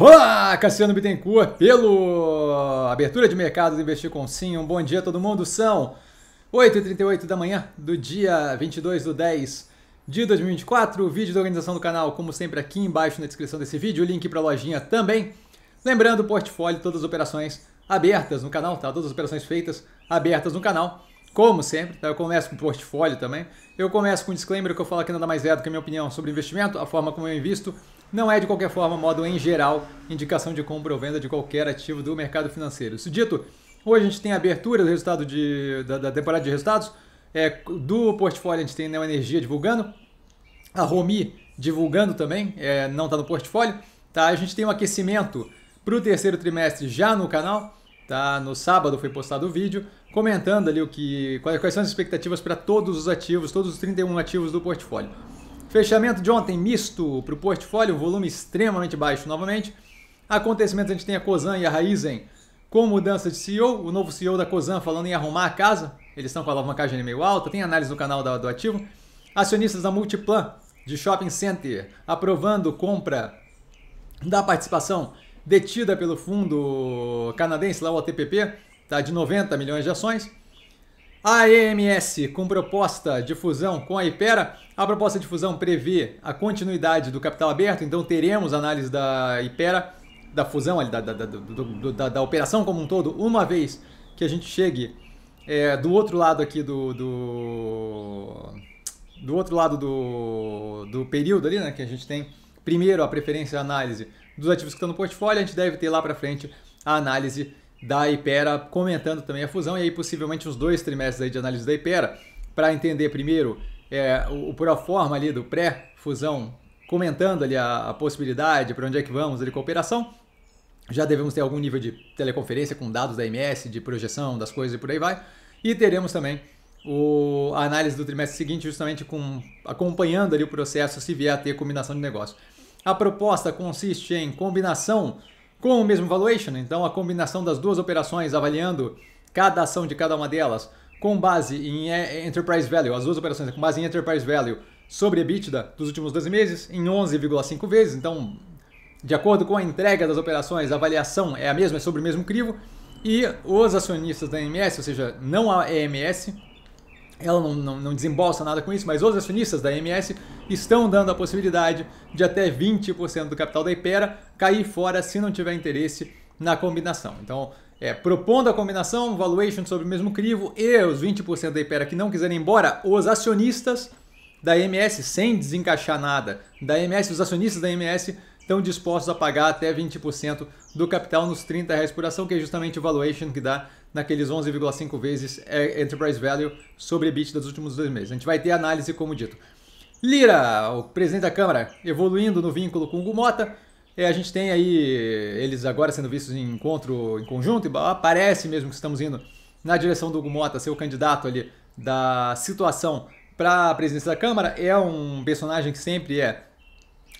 Olá, Cassiano Bittencourt, pelo Abertura de Mercado do Investir com Sim. Um bom dia a todo mundo. São 8h38 da manhã do dia 22 do 10 de 2024. O vídeo da organização do canal, como sempre, aqui embaixo na descrição desse vídeo. O link para a lojinha também. Lembrando, o portfólio, todas as operações abertas no canal, tá? Todas as operações feitas abertas no canal. Como sempre, tá? eu começo com o portfólio também. Eu começo com um disclaimer que eu falo que nada mais é do que a minha opinião sobre investimento, a forma como eu invisto não é de qualquer forma, modo em geral, indicação de compra ou venda de qualquer ativo do mercado financeiro. Isso dito, hoje a gente tem a abertura do resultado de, da, da temporada de resultados. É, do portfólio a gente tem Neo Energia divulgando, a Romi divulgando também, é, não está no portfólio. Tá? A gente tem um aquecimento para o terceiro trimestre já no canal. Tá? No sábado foi postado o vídeo comentando ali o que quais são as expectativas para todos os ativos, todos os 31 ativos do portfólio. Fechamento de ontem misto para o portfólio, volume extremamente baixo novamente. Acontecimentos a gente tem a Cosan e a Raizen com mudança de CEO, o novo CEO da Cosan falando em arrumar a casa, eles estão com a alavancagem meio alta, tem análise no canal do ativo. Acionistas da Multiplan de Shopping Center aprovando compra da participação detida pelo fundo canadense, lá o ATPP, tá, de 90 milhões de ações. A EMS, com proposta de fusão com a Ipera, a proposta de fusão prevê a continuidade do capital aberto, então teremos análise da Ipera, da fusão, da, da, da, da operação como um todo, uma vez que a gente chegue é, do outro lado aqui do, do, do. outro lado do, do período ali, né? Que a gente tem primeiro a preferência a análise dos ativos que estão no portfólio, a gente deve ter lá para frente a análise da Ipera, comentando também a fusão e aí possivelmente os dois trimestres aí de análise da Ipera, para entender primeiro é, o, o forma ali do pré-fusão, comentando ali a, a possibilidade, para onde é que vamos ali com a operação. Já devemos ter algum nível de teleconferência com dados da MS, de projeção das coisas e por aí vai. E teremos também o, a análise do trimestre seguinte, justamente com, acompanhando ali o processo se vier a ter combinação de negócio. A proposta consiste em combinação com o mesmo valuation. Né? Então, a combinação das duas operações, avaliando cada ação de cada uma delas com base em é, Enterprise Value, as duas operações com base em Enterprise Value sobre EBITDA dos últimos 12 meses, em 11,5 vezes. Então, de acordo com a entrega das operações, a avaliação é a mesma, é sobre o mesmo crivo. E os acionistas da MS, ou seja, não a EMS, ela não, não, não, desembolsa nada com isso, mas os acionistas da MS estão dando a possibilidade de até 20% do capital da Ipera cair fora se não tiver interesse na combinação. Então, é, propondo a combinação, valuation sobre o mesmo crivo e os 20% da Ipera que não quiserem ir embora, os acionistas da MS, sem desencaixar nada da MS, os acionistas da MS estão dispostos a pagar até 20% do capital nos 30 reais por ação, que é justamente o valuation que dá naqueles 11,5 vezes é, Enterprise Value sobre EBITDA dos últimos dois meses. A gente vai ter análise, como dito. Lira, o presidente da Câmara, evoluindo no vínculo com o Gumota. É, a gente tem aí eles agora sendo vistos em encontro em conjunto, e parece mesmo que estamos indo na direção do Gumota ser o candidato ali da situação para a presidência da Câmara. É um personagem que sempre é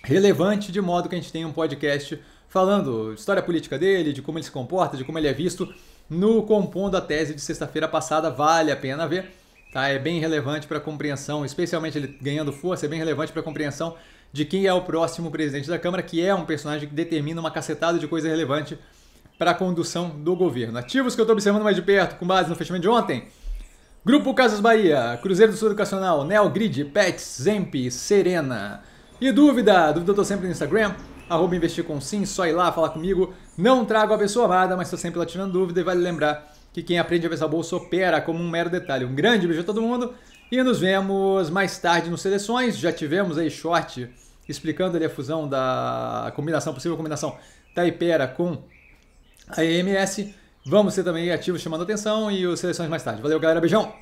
relevante, de modo que a gente tem um podcast falando história política dele, de como ele se comporta, de como ele é visto no Compondo a Tese de sexta-feira passada, vale a pena ver. Tá? É bem relevante para a compreensão, especialmente ele ganhando força, é bem relevante para a compreensão de quem é o próximo presidente da Câmara, que é um personagem que determina uma cacetada de coisa relevante para a condução do governo. Ativos que eu estou observando mais de perto, com base no fechamento de ontem. Grupo Casas Bahia, Cruzeiro do Sul Educacional, Neogrid, Pets, Zemp, Serena. E dúvida? Dúvida eu tô sempre no Instagram, arroba investir com sim, só ir lá, falar comigo. Não trago a pessoa amada, mas estou sempre lá tirando dúvida e vale lembrar que quem aprende a pensar bolsa opera como um mero detalhe. Um grande beijo a todo mundo e nos vemos mais tarde nos Seleções. Já tivemos aí short explicando ali a fusão da combinação, possível combinação da Ipera com a EMS. Vamos ser também ativos chamando atenção e os Seleções mais tarde. Valeu, galera. Beijão!